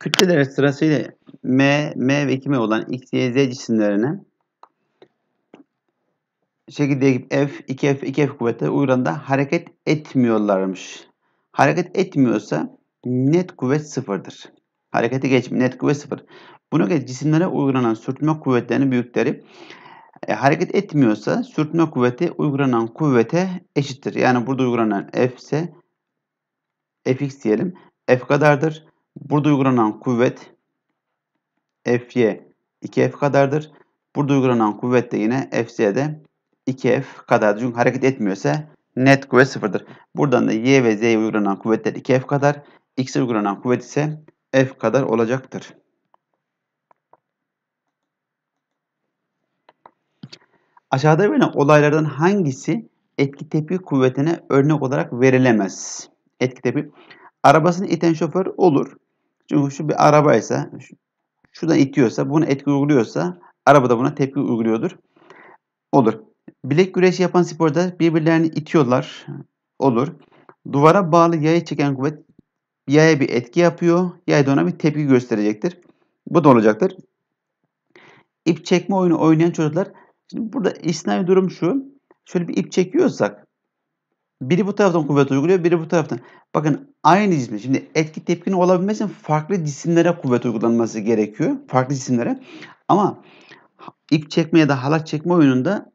kütleleri sırasıyla M, M ve 2M olan X, Y, Z cisimlerine şekilde F, 2F, 2F kuvvetleri uyranda hareket etmiyorlarmış. Hareket etmiyorsa net kuvvet sıfırdır. Harekete geç net kuvvet sıfır. Buna göre cisimlere uygulanan sürtünme kuvvetlerinin büyükleri e, hareket etmiyorsa sürtünme kuvveti uygulanan kuvvete eşittir. Yani burada uygulanan F ise Fx diyelim. F kadardır. Burada uygulanan kuvvet Fy 2F kadardır. Burada uygulanan kuvvet de yine Fz'de 2F kadardır. Çünkü hareket etmiyorsa net kuvvet sıfırdır. Buradan da Y ve Z'ye uygulanan kuvvetler 2F kadar. X'e uygulanan kuvvet ise F kadar olacaktır. Aşağıda verilen olaylardan hangisi etki tepki kuvvetine örnek olarak verilemez? Etki tepki. Arabasını iten şoför olur. Çünkü şu bir araba ise şuradan itiyorsa, bunu etki uyguluyorsa araba da buna tepki uyguluyordur. Olur. Bilek güreşi yapan sporda birbirlerini itiyorlar. Olur. Duvara bağlı yayı çeken kuvvet yaya bir etki yapıyor. Yay da ona bir tepki gösterecektir. Bu da olacaktır. İp çekme oyunu oynayan çocuklar. Şimdi burada istisnai durum şu. Şöyle bir ip çekiyorsak biri bu taraftan kuvvet uyguluyor, biri bu taraftan. Bakın aynı cisim. Şimdi etki tepkini olabilmesi için farklı cisimlere kuvvet uygulanması gerekiyor. Farklı cisimlere. Ama ip çekme ya da halat çekme oyununda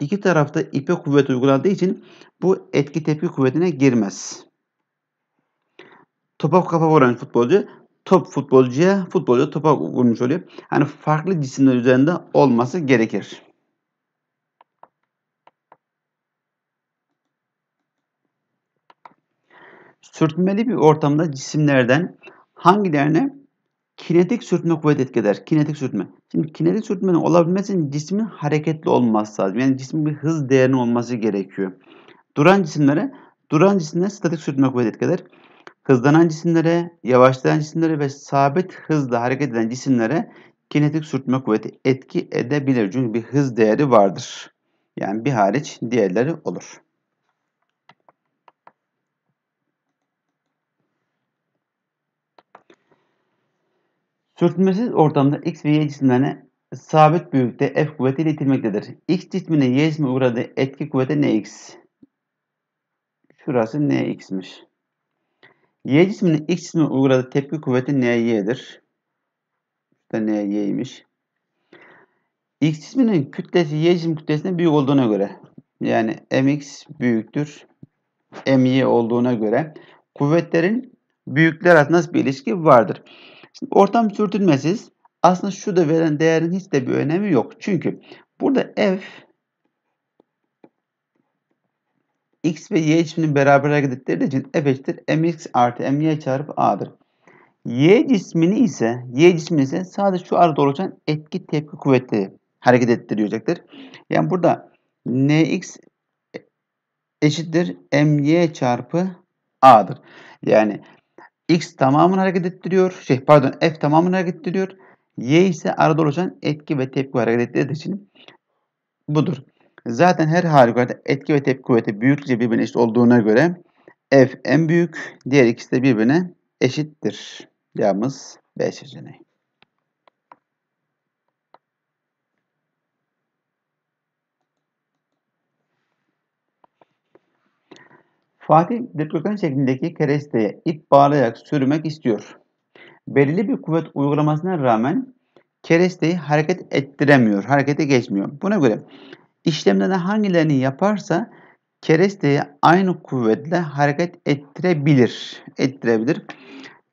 iki tarafta ipe kuvvet uygulandığı için bu etki tepki kuvvetine girmez. Topa kafa vuran futbolcu top futbolcuya, futbolcu topa vurmuş oluyor. Hani farklı cisimler üzerinde olması gerekir. Sürtünmeli bir ortamda cisimlerden hangilerine kinetik sürtünme kuvvet etki Kinetik sürtünme. Şimdi kinetik sürtünmenin olabilmesi için cismin hareketli olması lazım. Yani cismin bir hız değerinin olması gerekiyor. Duran cisimlere, duran cisimlere statik sürtünme kuvvet etki Hızlanan cisimlere, yavaşlayan cisimlere ve sabit hızla hareket eden cisimlere kinetik sürtünme kuvveti etki edebilir. Çünkü bir hız değeri vardır. Yani bir hariç diğerleri olur. Sürtünmesiz ortamda X ve Y cisimlerine sabit büyüklükte F kuvveti itilmektedir. X cismine Y cisme uğradığı etki kuvveti Nx. Şurası Nx'miş. Y cismine X cisme uğradığı tepki kuvveti Ny'dir. Bu da Ny'ymiş. X cisminin kütlesi Y cismi kütlesine büyük olduğuna göre yani mx büyüktür my olduğuna göre kuvvetlerin büyükler arasında bir ilişki vardır. Şimdi ortam sürtünmesiz. Aslında şu da veren değerin hiç de bir önemi yok. Çünkü burada f x ve y cisminin beraber hareketleri de için f eşittir mx artı my çarpı a'dır. Y cismini ise y cismini ise sadece şu arada oluşan etki tepki kuvvetleri hareket ettirilecektir. Yani burada nx eşittir my çarpı a'dır. Yani X tamamını hareket ettiriyor. Şey pardon F tamamını hareket ettiriyor. Y ise arada oluşan etki ve tepki hareket ettirdiği için budur. Zaten her harikulade etki ve tepki kuvveti büyüklükçe birbirine eşit olduğuna göre F en büyük, diğer ikisi de birbirine eşittir. Cevabımız B seçeneği. Fatih dikdörtgen şeklindeki keresteye ip bağlayarak sürmek istiyor. Belirli bir kuvvet uygulamasına rağmen keresteyi hareket ettiremiyor, harekete geçmiyor. Buna göre işlemlerden hangilerini yaparsa keresteyi aynı kuvvetle hareket ettirebilir. Ettirebilir.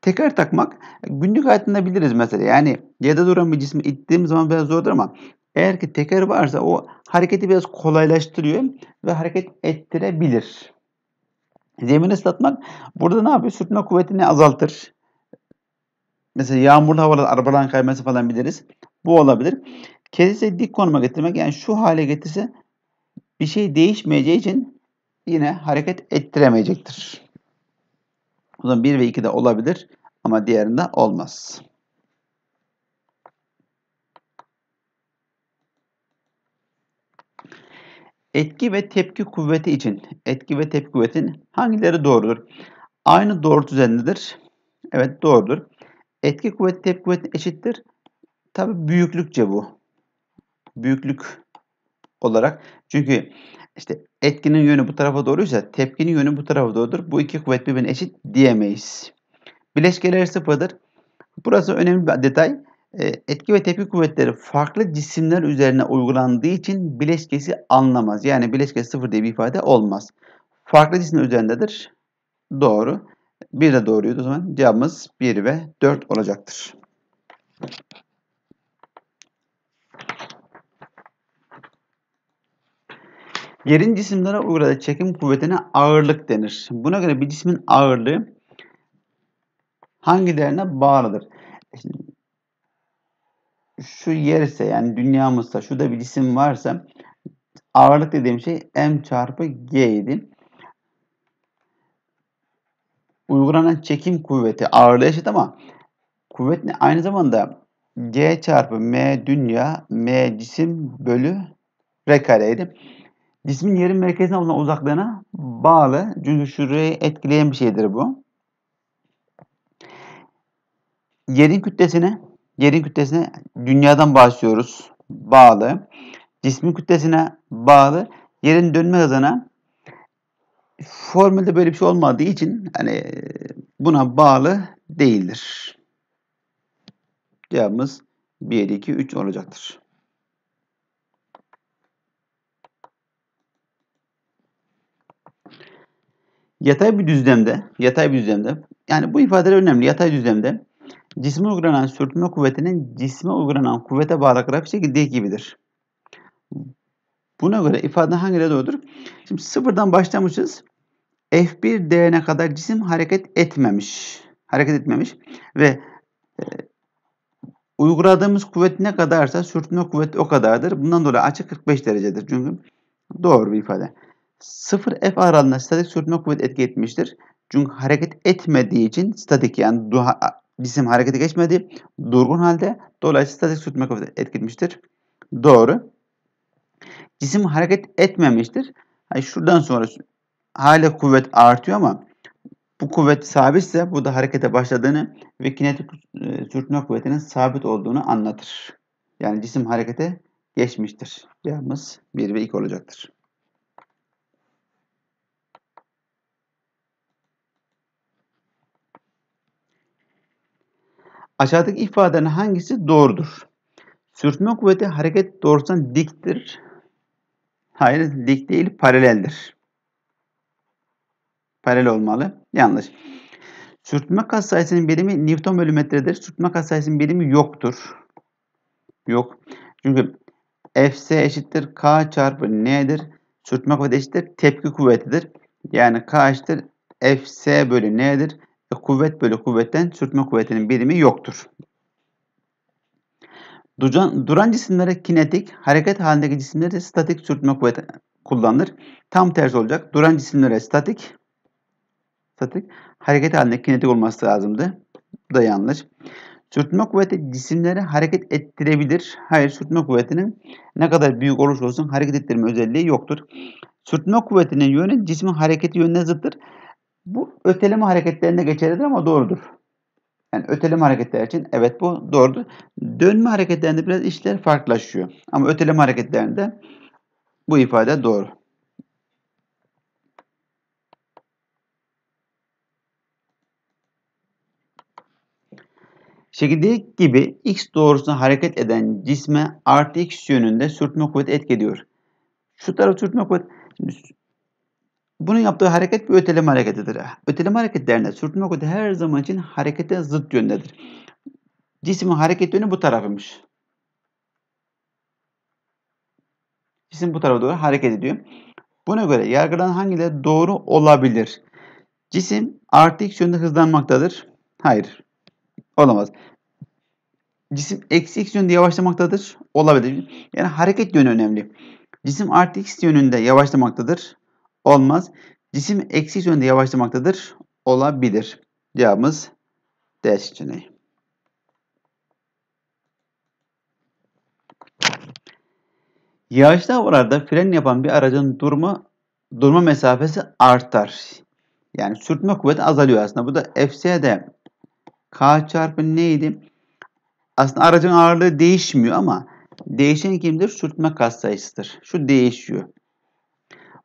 Teker takmak günlük hayatında biliriz mesela. Yani yerde duran bir cismi ittiğim zaman biraz zordur ama eğer ki teker varsa o hareketi biraz kolaylaştırıyor ve hareket ettirebilir. Zemini ıslatmak burada ne yapıyor? Sürtünme kuvvetini azaltır. Mesela yağmurlu havalarda arabaların kayması falan biliriz. Bu olabilir. Kesilse dik konuma getirmek yani şu hale getirse bir şey değişmeyeceği için yine hareket ettiremeyecektir. O zaman 1 ve 2 de olabilir ama diğerinde olmaz. Etki ve tepki kuvveti için etki ve tepki kuvvetin hangileri doğrudur? Aynı doğru düzenlidir. Evet doğrudur. Etki kuvveti tepki kuvveti eşittir. Tabi büyüklükçe bu. Büyüklük olarak. Çünkü işte etkinin yönü bu tarafa doğruysa tepkinin yönü bu tarafa doğrudur. Bu iki kuvvet birbirine eşit diyemeyiz. Bileşkeler sıfırdır. Burası önemli bir detay etki ve tepki kuvvetleri farklı cisimler üzerine uygulandığı için bileşkesi anlamaz. Yani bileşke sıfır diye bir ifade olmaz. Farklı cisimler üzerindedir. Doğru. Bir de doğruydu o zaman. Cevabımız 1 ve 4 olacaktır. Yerin cisimlere uyguladığı çekim kuvvetine ağırlık denir. Buna göre bir cismin ağırlığı hangi değerine bağlıdır? Şimdi şu yer ise yani dünyamızda şurada bir cisim varsa ağırlık dediğim şey m çarpı g idi. Uygulanan çekim kuvveti ağırlığı eşit ama kuvvet ne? aynı zamanda g çarpı m dünya m cisim bölü r kareydi. Cismin yerin merkezine olan uzaklığına bağlı. Çünkü şurayı etkileyen bir şeydir bu. Yerin kütlesine yerin kütlesine dünyadan bahsediyoruz. Bağlı. Cismin kütlesine bağlı. Yerin dönme hızına formülde böyle bir şey olmadığı için hani buna bağlı değildir. Cevabımız 1, 2, 3 olacaktır. Yatay bir düzlemde, yatay bir düzlemde, yani bu ifade önemli. Yatay düzlemde cisme uygulanan sürtünme kuvvetinin cisme uygulanan kuvvete bağlı grafik şekilde gibidir. Buna göre ifade hangileri doğrudur? Şimdi sıfırdan başlamışız. f 1 değerine kadar cisim hareket etmemiş. Hareket etmemiş ve e, uyguladığımız kuvvet ne kadarsa sürtünme kuvveti o kadardır. Bundan dolayı açı 45 derecedir. Çünkü doğru bir ifade. 0 F aralığında statik sürtünme kuvvet etki etmiştir. Çünkü hareket etmediği için statik yani cisim harekete geçmedi. Durgun halde dolayısıyla statik sürtünme kuvveti etkilemiştir. Doğru. Cisim hareket etmemiştir. Yani şuradan sonra hala kuvvet artıyor ama bu kuvvet sabitse bu da harekete başladığını ve kinetik e, sürtünme kuvvetinin sabit olduğunu anlatır. Yani cisim harekete geçmiştir. Cevabımız 1 ve 2 olacaktır. Aşağıdaki ifadenin hangisi doğrudur? Sürtünme kuvveti hareket doğrusuna diktir. Hayır dik değil paraleldir. Paralel olmalı. Yanlış. Sürtünme kas sayısının birimi Newton bölü metredir. Sürtünme kas sayısının birimi yoktur. Yok. Çünkü Fs eşittir K çarpı N'dir. Sürtünme kuvveti eşittir tepki kuvvetidir. Yani K eşittir Fs bölü N'dir. E, kuvvet bölü kuvvetten sürtme kuvvetinin birimi yoktur. Duran, duran cisimlere kinetik, hareket halindeki cisimlere de statik sürtme kuvveti kullanılır. Tam tersi olacak. Duran cisimlere statik, statik hareket halinde kinetik olması lazımdı. Bu da yanlış. Sürtme kuvveti cisimleri hareket ettirebilir. Hayır, sürtme kuvvetinin ne kadar büyük olursa olsun hareket ettirme özelliği yoktur. Sürtme kuvvetinin yönü cismin hareketi yönüne zıttır. Bu öteleme hareketlerine geçerlidir ama doğrudur. Yani öteleme hareketler için evet bu doğrudur. Dönme hareketlerinde biraz işler farklılaşıyor. Ama öteleme hareketlerinde bu ifade doğru. Şekildeki gibi x doğrusuna hareket eden cisme artı x yönünde sürtünme kuvveti etki ediyor. Şu taraf sürtünme kuvveti bunun yaptığı hareket bir öteleme hareketidir. Öteleme hareketlerinde sürtünme kuvveti her zaman için harekete zıt yöndedir. Cismin hareket yönü bu tarafıymış. Cisim bu tarafa doğru hareket ediyor. Buna göre Yargılan hangileri doğru olabilir? Cisim artı x yönde hızlanmaktadır. Hayır. Olamaz. Cisim eksi x yönde yavaşlamaktadır. Olabilir. Yani hareket yönü önemli. Cisim artı x yönünde yavaşlamaktadır. Olmaz. Cisim eksi yönde yavaşlamaktadır. Olabilir. Cevabımız D seçeneği. Yağışlı havalarda fren yapan bir aracın durma durma mesafesi artar. Yani sürtme kuvveti azalıyor aslında. Bu da FS'de K çarpı neydi? Aslında aracın ağırlığı değişmiyor ama değişen kimdir? Sürtme katsayısıdır. Şu değişiyor.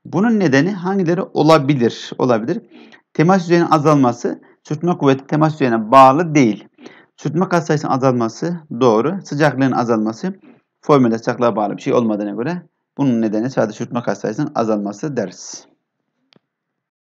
Bunun nedeni hangileri olabilir? Olabilir. Temas düzeyinin azalması sürtme kuvveti temas düzeyine bağlı değil. Sürtme kat sayısının azalması doğru. Sıcaklığın azalması formüle sıcaklığa bağlı bir şey olmadığına göre bunun nedeni sadece sürtme kat sayısının azalması deriz.